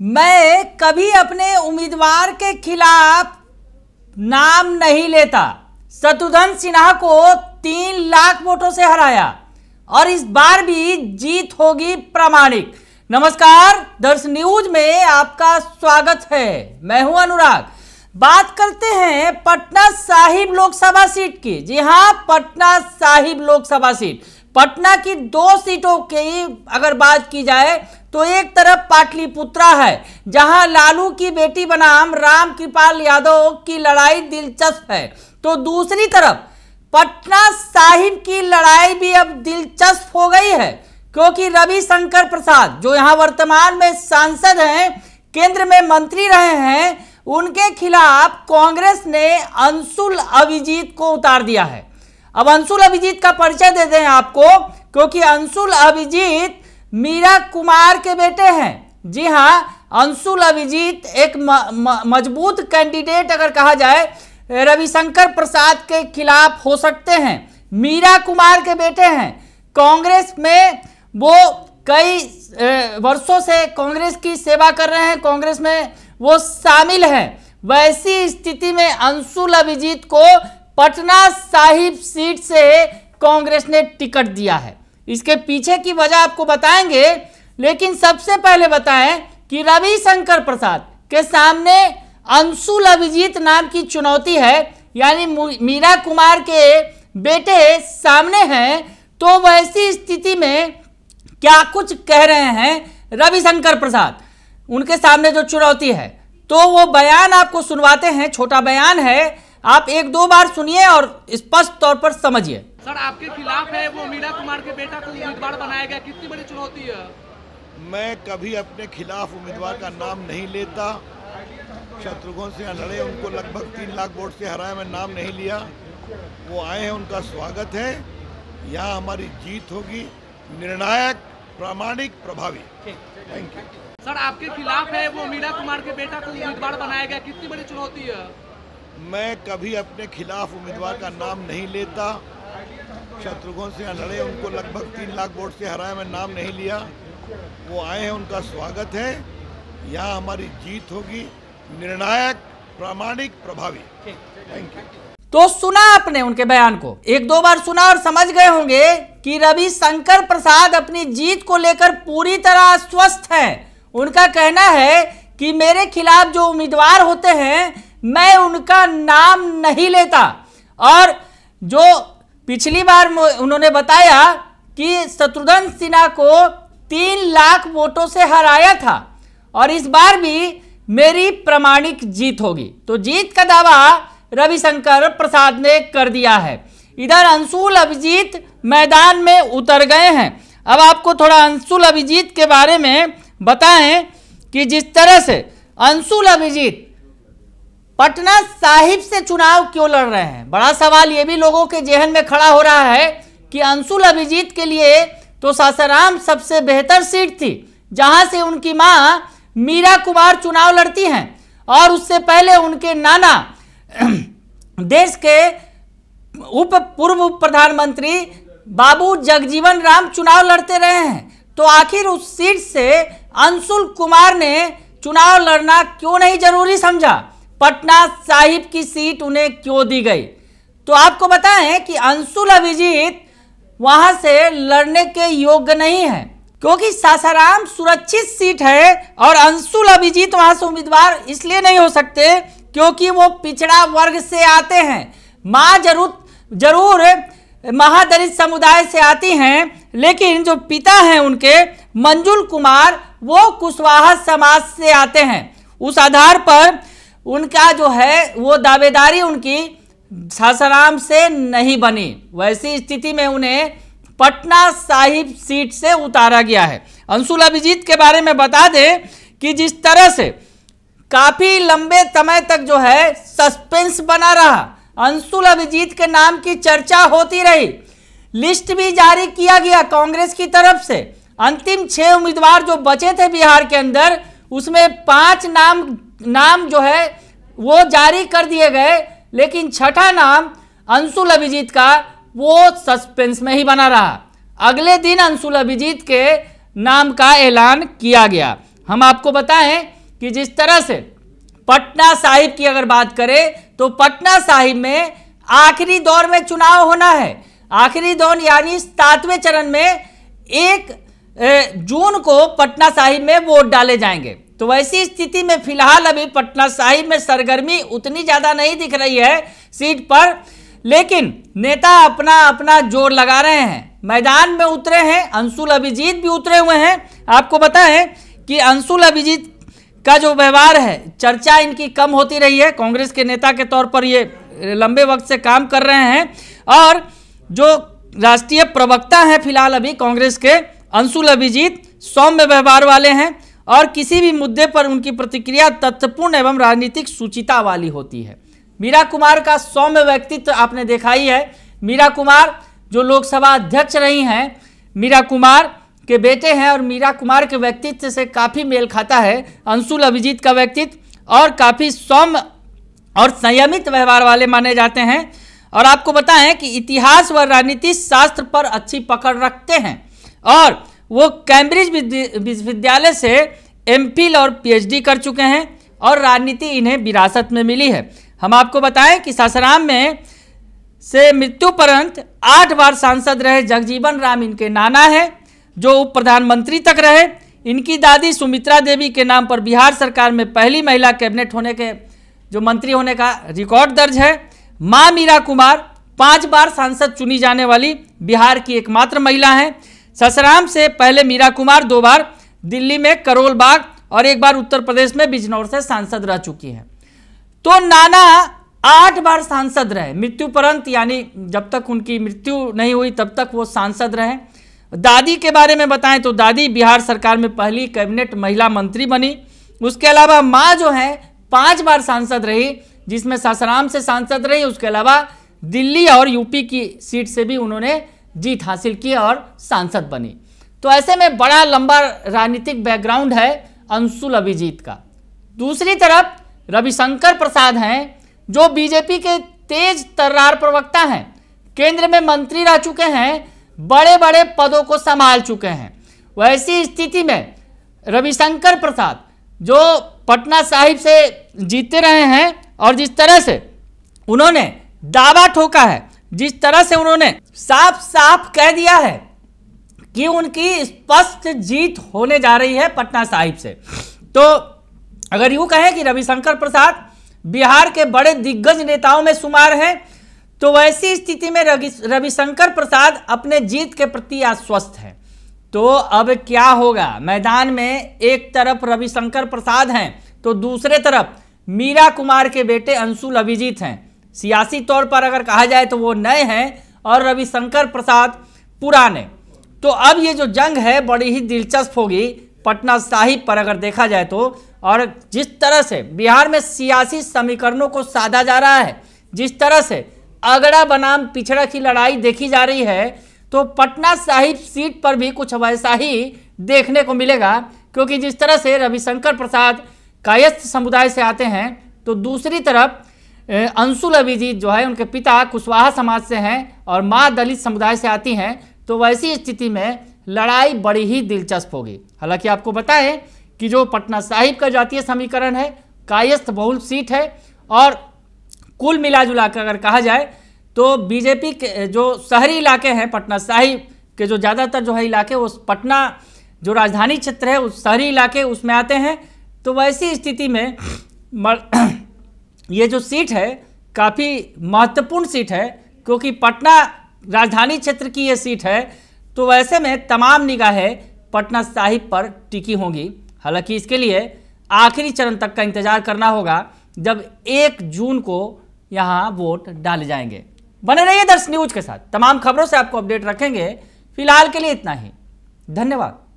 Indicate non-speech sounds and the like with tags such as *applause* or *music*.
मैं कभी अपने उम्मीदवार के खिलाफ नाम नहीं लेता शत्रुघ्न सिन्हा को तीन लाख वोटों से हराया और इस बार भी जीत होगी प्रामाणिक नमस्कार दर्श न्यूज में आपका स्वागत है मैं हूं अनुराग बात करते हैं पटना साहिब लोकसभा सीट की जी हां पटना साहिब लोकसभा सीट पटना की दो सीटों की अगर बात की जाए तो एक तरफ पाटलिपुत्रा है जहां लालू की बेटी बनाम राम कृपाल यादव की लड़ाई दिलचस्प है तो दूसरी तरफ पटना साहिब की लड़ाई भी अब दिलचस्प हो गई है क्योंकि रविशंकर प्रसाद जो यहां वर्तमान में सांसद हैं केंद्र में मंत्री रहे हैं उनके खिलाफ कांग्रेस ने अंशुल अभिजीत को उतार दिया है अब अंशुल अभिजीत का परिचय दे दें आपको क्योंकि अंशुल अभिजीत मीरा कुमार के बेटे हैं जी हाँ अंशुल अभिजीत एक मजबूत कैंडिडेट अगर कहा जाए रविशंकर प्रसाद के खिलाफ हो सकते हैं मीरा कुमार के बेटे हैं कांग्रेस में वो कई वर्षों से कांग्रेस की सेवा कर रहे हैं कांग्रेस में वो शामिल हैं वैसी स्थिति में अंशुल अभिजीत को पटना साहिब सीट से कांग्रेस ने टिकट दिया है इसके पीछे की वजह आपको बताएंगे लेकिन सबसे पहले बताएं कि रविशंकर प्रसाद के सामने अंशुल अभिजीत नाम की चुनौती है यानी मीरा कुमार के बेटे सामने हैं तो वैसी स्थिति में क्या कुछ कह रहे हैं रविशंकर प्रसाद उनके सामने जो चुनौती है तो वो बयान आपको सुनवाते हैं छोटा बयान है आप एक दो बार सुनिए और स्पष्ट तौर पर समझिए सर आपके खिलाफ है वो मीरा कुमार के बेटा को उम्मीदवार बनाया गया कितनी बड़ी चुनौती है मैं कभी अपने खिलाफ उम्मीदवार का नाम नहीं लेता शत्रुघ्न से लड़े उनको लगभग तीन लाख वोट से हराया मैं नाम नहीं लिया वो आए हैं उनका स्वागत है यहाँ हमारी जीत होगी निर्णायक प्रामाणिक प्रभावी थैंक यू सर आपके खिलाफ है वो मीरा कुमार के बेटा को उम्मीदवार बनाया गया कितनी बड़ी चुनौती है मैं कभी अपने खिलाफ उम्मीदवार का नाम नहीं लेता शत्रुघ्न सिंह लड़े उनको लगभग तीन लाख वोट से हराया मैं नाम नहीं लिया वो आए हैं उनका स्वागत है यहाँ हमारी जीत होगी निर्णायक प्रामाणिक प्रभावी थैंक यू तो सुना आपने उनके बयान को एक दो बार सुना और समझ गए होंगे कि रवि शंकर प्रसाद अपनी जीत को लेकर पूरी तरह अस्वस्थ हैं उनका कहना है कि मेरे खिलाफ जो उम्मीदवार होते हैं मैं उनका नाम नहीं लेता और जो पिछली बार उन्होंने बताया कि शत्रुघ्न सिन्हा को तीन लाख वोटों से हराया था और इस बार भी मेरी प्रमाणिक जीत होगी तो जीत का दावा रविशंकर प्रसाद ने कर दिया है इधर अंशुल अभिजीत मैदान में उतर गए हैं अब आपको थोड़ा अंशुल अभिजीत के बारे में बताएं कि जिस तरह से अंशुल अभिजीत पटना साहिब से चुनाव क्यों लड़ रहे हैं बड़ा सवाल ये भी लोगों के जेहन में खड़ा हो रहा है कि अंशुल अभिजीत के लिए तो सासाराम सबसे बेहतर सीट थी जहां से उनकी माँ मीरा कुमार चुनाव लड़ती हैं और उससे पहले उनके नाना *clears throat* देश के उप पूर्व प्रधानमंत्री बाबू जगजीवन राम चुनाव लड़ते रहे हैं तो आखिर उस सीट से अंशुल कुमार ने चुनाव लड़ना क्यों नहीं जरूरी समझा पटना साहिब की सीट उन्हें क्यों दी गई तो आपको बताएं कि अंशुल अभिजीत वहां से लड़ने के योग्य नहीं है क्योंकि सासाराम सुरक्षित सीट है और अंशुल अभिजीत वहां से उम्मीदवार इसलिए नहीं हो सकते क्योंकि वो पिछड़ा वर्ग से आते हैं माँ जरूर जरूर महादलित समुदाय से आती हैं लेकिन जो पिता हैं उनके मंजुल कुमार वो कुशवाहा समाज से आते हैं उस आधार पर उनका जो है वो दावेदारी उनकी सासाराम से नहीं बनी वैसी स्थिति में उन्हें पटना साहिब सीट से उतारा गया है अंशुल अभिजीत के बारे में बता दें कि जिस तरह से काफ़ी लंबे समय तक जो है सस्पेंस बना रहा अंशुल अभिजीत के नाम की चर्चा होती रही लिस्ट भी जारी किया गया कांग्रेस की तरफ से अंतिम छः उम्मीदवार जो बचे थे बिहार के अंदर उसमें पांच नाम नाम जो है वो जारी कर दिए गए लेकिन छठा नाम अंशुल अभिजीत का वो सस्पेंस में ही बना रहा अगले दिन अंशुल अभिजीत के नाम का ऐलान किया गया हम आपको बताएं कि जिस तरह से पटना साहिब की अगर बात करें तो पटना साहिब में आखिरी दौर में चुनाव होना है आखिरी दौर यानी सातवें चरण में एक जून को पटना साहिब में वोट डाले जाएंगे तो वैसी स्थिति में फिलहाल अभी पटना साहिब में सरगर्मी उतनी ज़्यादा नहीं दिख रही है सीट पर लेकिन नेता अपना अपना जोर लगा रहे हैं मैदान में उतरे हैं अंशुल अभिजीत भी उतरे हुए हैं आपको बताएं है कि अंशुल अभिजीत का जो व्यवहार है चर्चा इनकी कम होती रही है कांग्रेस के नेता के तौर पर ये लंबे वक्त से काम कर रहे हैं और जो राष्ट्रीय प्रवक्ता हैं फिलहाल अभी कांग्रेस के अंशुल अभिजीत सौम्य व्यवहार वाले हैं और किसी भी मुद्दे पर उनकी प्रतिक्रिया तथ्यपूर्ण एवं राजनीतिक सूचिता वाली होती है मीरा कुमार का सौम्य व्यक्तित्व आपने देखा ही है मीरा कुमार जो लोकसभा अध्यक्ष रही हैं मीरा कुमार के बेटे हैं और मीरा कुमार के व्यक्तित्व से काफ़ी मेल खाता है अंशुल अभिजीत का व्यक्तित्व और काफ़ी सौम्य और संयमित व्यवहार वाले माने जाते हैं और आपको बताएं कि इतिहास व राजनीति शास्त्र पर अच्छी पकड़ रखते हैं और वो कैम्ब्रिज विश्वविद्यालय से एम और पी कर चुके हैं और राजनीति इन्हें विरासत में मिली है हम आपको बताएं कि सासाराम में से मृत्यु परंत आठ बार सांसद रहे जगजीवन राम इनके नाना हैं जो उप प्रधानमंत्री तक रहे इनकी दादी सुमित्रा देवी के नाम पर बिहार सरकार में पहली महिला कैबिनेट होने के जो मंत्री होने का रिकॉर्ड दर्ज है माँ मीरा कुमार पांच बार सांसद चुनी जाने वाली बिहार की एकमात्र महिला हैं ससराम से पहले मीरा कुमार दो बार दिल्ली में करोल बाग और एक बार उत्तर प्रदेश में बिजनौर से सांसद रह चुकी हैं तो नाना आठ बार सांसद रहे मृत्युपरंत यानी जब तक उनकी मृत्यु नहीं हुई तब तक वो सांसद रहे दादी के बारे में बताएं तो दादी बिहार सरकार में पहली कैबिनेट महिला मंत्री बनी उसके अलावा माँ जो है पांच बार सांसद रही जिसमें सासाराम से सांसद रही उसके अलावा दिल्ली और यूपी की सीट से भी उन्होंने जीत हासिल की और सांसद बनी तो ऐसे में बड़ा लंबा राजनीतिक बैकग्राउंड है अंशुल अभिजीत का दूसरी तरफ रविशंकर प्रसाद हैं जो बीजेपी के तेज तर्रार प्रवक्ता हैं केंद्र में मंत्री रह चुके हैं बड़े बड़े पदों को संभाल चुके हैं वैसी स्थिति में रविशंकर प्रसाद जो पटना साहिब से जीते रहे हैं और जिस तरह से उन्होंने दावा ठोका है जिस तरह से उन्होंने साफ साफ कह दिया है कि उनकी स्पष्ट जीत होने जा रही है पटना साहिब से तो अगर यूं कहें कि रविशंकर प्रसाद बिहार के बड़े दिग्गज नेताओं में शुमार हैं तो वैसी स्थिति में रविशंकर प्रसाद अपने जीत के प्रति आश्वस्त हैं तो अब क्या होगा मैदान में एक तरफ रविशंकर प्रसाद हैं तो दूसरे तरफ मीरा कुमार के बेटे अंशुल अभिजीत हैं सियासी तौर पर अगर कहा जाए तो वो नए हैं और रविशंकर प्रसाद पुराने तो अब ये जो जंग है बड़ी ही दिलचस्प होगी पटना साहिब पर अगर देखा जाए तो और जिस तरह से बिहार में सियासी समीकरणों को साधा जा रहा है जिस तरह से अगड़ा बनाम पिछड़ा की लड़ाई देखी जा रही है तो पटना साहिब सीट पर भी कुछ वैसा ही देखने को मिलेगा क्योंकि जिस तरह से रविशंकर प्रसाद कायस्थ समुदाय से आते हैं तो दूसरी तरफ अंशुल अभिजीत जो है उनके पिता कुशवाहा समाज से हैं और माँ दलित समुदाय से आती हैं तो वैसी स्थिति में लड़ाई बड़ी ही दिलचस्प होगी हालांकि आपको बताएं कि जो पटना साहिब का जातीय समीकरण है कायस्थ बहुल सीट है और कुल मिला जुला कर अगर कहा जाए तो बीजेपी के जो शहरी इलाके हैं पटना साहिब के जो ज़्यादातर जो है इलाके उस पटना जो राजधानी क्षेत्र है उस शहरी इलाके उसमें आते हैं तो वैसी स्थिति में ये जो सीट है काफ़ी महत्वपूर्ण सीट है क्योंकि पटना राजधानी क्षेत्र की ये सीट है तो ऐसे में तमाम निगाहें पटना साहिब पर टिकी होंगी हालांकि इसके लिए आखिरी चरण तक का इंतजार करना होगा जब एक जून को यहाँ वोट डाले जाएंगे बने रहिए दर्श न्यूज के साथ तमाम खबरों से आपको अपडेट रखेंगे फिलहाल के लिए इतना ही धन्यवाद